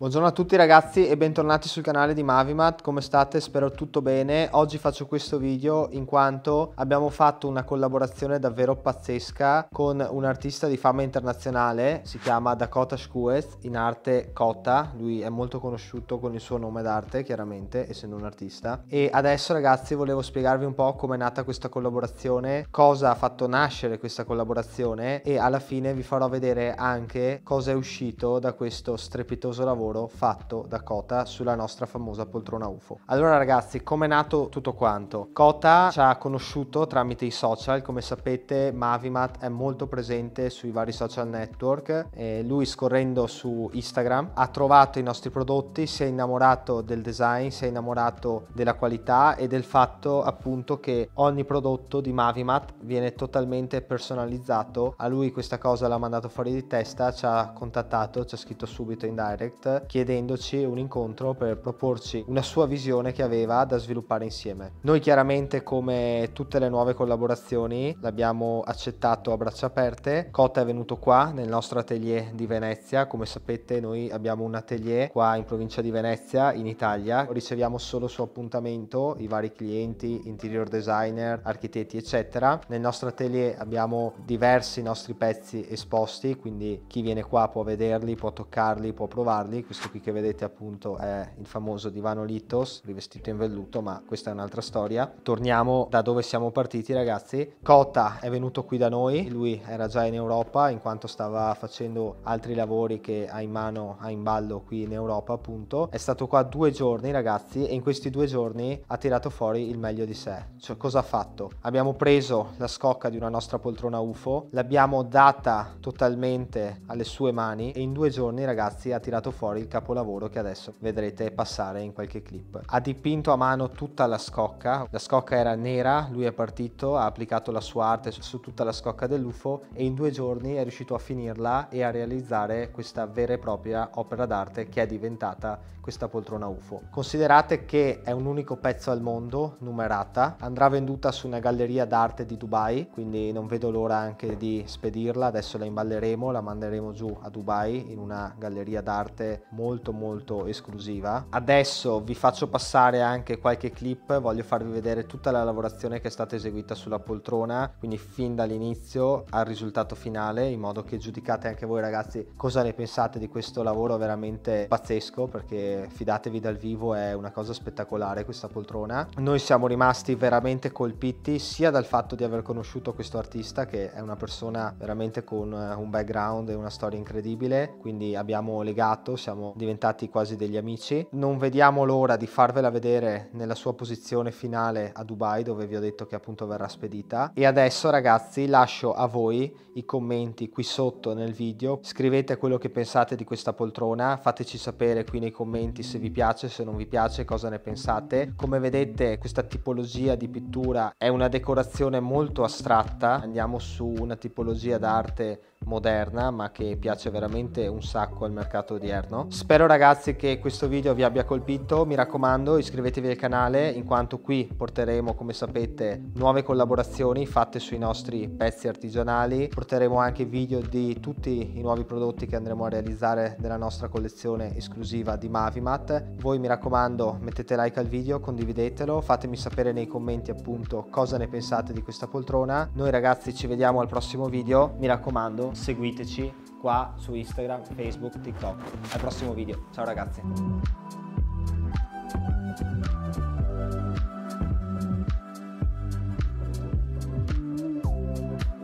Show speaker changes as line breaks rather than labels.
Buongiorno a tutti ragazzi e bentornati sul canale di Mavimat, come state? Spero tutto bene. Oggi faccio questo video in quanto abbiamo fatto una collaborazione davvero pazzesca con un artista di fama internazionale, si chiama Dakota Schuez, in arte Cotta, lui è molto conosciuto con il suo nome d'arte chiaramente, essendo un artista. E adesso ragazzi volevo spiegarvi un po' com'è nata questa collaborazione, cosa ha fatto nascere questa collaborazione e alla fine vi farò vedere anche cosa è uscito da questo strepitoso lavoro lavoro fatto da Cota sulla nostra famosa poltrona UFO. Allora ragazzi, com'è nato tutto quanto? Cota ci ha conosciuto tramite i social, come sapete Mavimat è molto presente sui vari social network, e lui scorrendo su Instagram ha trovato i nostri prodotti, si è innamorato del design, si è innamorato della qualità e del fatto appunto che ogni prodotto di Mavimat viene totalmente personalizzato, a lui questa cosa l'ha mandato fuori di testa, ci ha contattato, ci ha scritto subito in direct chiedendoci un incontro per proporci una sua visione che aveva da sviluppare insieme. Noi chiaramente come tutte le nuove collaborazioni l'abbiamo accettato a braccia aperte. Cota è venuto qua nel nostro atelier di Venezia, come sapete noi abbiamo un atelier qua in provincia di Venezia in Italia, riceviamo solo su appuntamento i vari clienti, interior designer, architetti eccetera. Nel nostro atelier abbiamo diversi nostri pezzi esposti, quindi chi viene qua può vederli, può toccarli, può provarli, questo qui che vedete appunto è il famoso divano Litos rivestito in velluto, ma questa è un'altra storia. Torniamo da dove siamo partiti ragazzi. Cota è venuto qui da noi, lui era già in Europa in quanto stava facendo altri lavori che ha in mano, ha in ballo qui in Europa appunto. È stato qua due giorni ragazzi e in questi due giorni ha tirato fuori il meglio di sé. Cioè cosa ha fatto? Abbiamo preso la scocca di una nostra poltrona UFO, l'abbiamo data totalmente alle sue mani e in due giorni ragazzi ha tirato fuori fuori il capolavoro che adesso vedrete passare in qualche clip. Ha dipinto a mano tutta la scocca, la scocca era nera, lui è partito, ha applicato la sua arte su tutta la scocca dell'UFO e in due giorni è riuscito a finirla e a realizzare questa vera e propria opera d'arte che è diventata questa poltrona UFO. Considerate che è un unico pezzo al mondo, numerata, andrà venduta su una galleria d'arte di Dubai, quindi non vedo l'ora anche di spedirla, adesso la imballeremo, la manderemo giù a Dubai in una galleria d'arte molto molto esclusiva. Adesso vi faccio passare anche qualche clip, voglio farvi vedere tutta la lavorazione che è stata eseguita sulla poltrona, quindi fin dall'inizio al risultato finale, in modo che giudicate anche voi ragazzi cosa ne pensate di questo lavoro veramente pazzesco, perché fidatevi dal vivo è una cosa spettacolare questa poltrona. Noi siamo rimasti veramente colpiti sia dal fatto di aver conosciuto questo artista che è una persona veramente con eh, un background e una storia incredibile, quindi abbiamo legato, siamo siamo diventati quasi degli amici. Non vediamo l'ora di farvela vedere nella sua posizione finale a Dubai dove vi ho detto che appunto verrà spedita. E adesso ragazzi lascio a voi i commenti qui sotto nel video, scrivete quello che pensate di questa poltrona, fateci sapere qui nei commenti se vi piace, se non vi piace, cosa ne pensate. Come vedete questa tipologia di pittura è una decorazione molto astratta, andiamo su una tipologia d'arte moderna ma che piace veramente un sacco al mercato odierno. Spero ragazzi che questo video vi abbia colpito, mi raccomando iscrivetevi al canale in quanto qui porteremo come sapete nuove collaborazioni fatte sui nostri pezzi artigianali, porteremo anche video di tutti i nuovi prodotti che andremo a realizzare della nostra collezione esclusiva di Mavimat. Voi mi raccomando mettete like al video, condividetelo, fatemi sapere nei commenti appunto cosa ne pensate di questa poltrona. Noi ragazzi ci vediamo al prossimo video, mi raccomando seguiteci qua su Instagram, Facebook, TikTok. Al prossimo video, ciao ragazzi!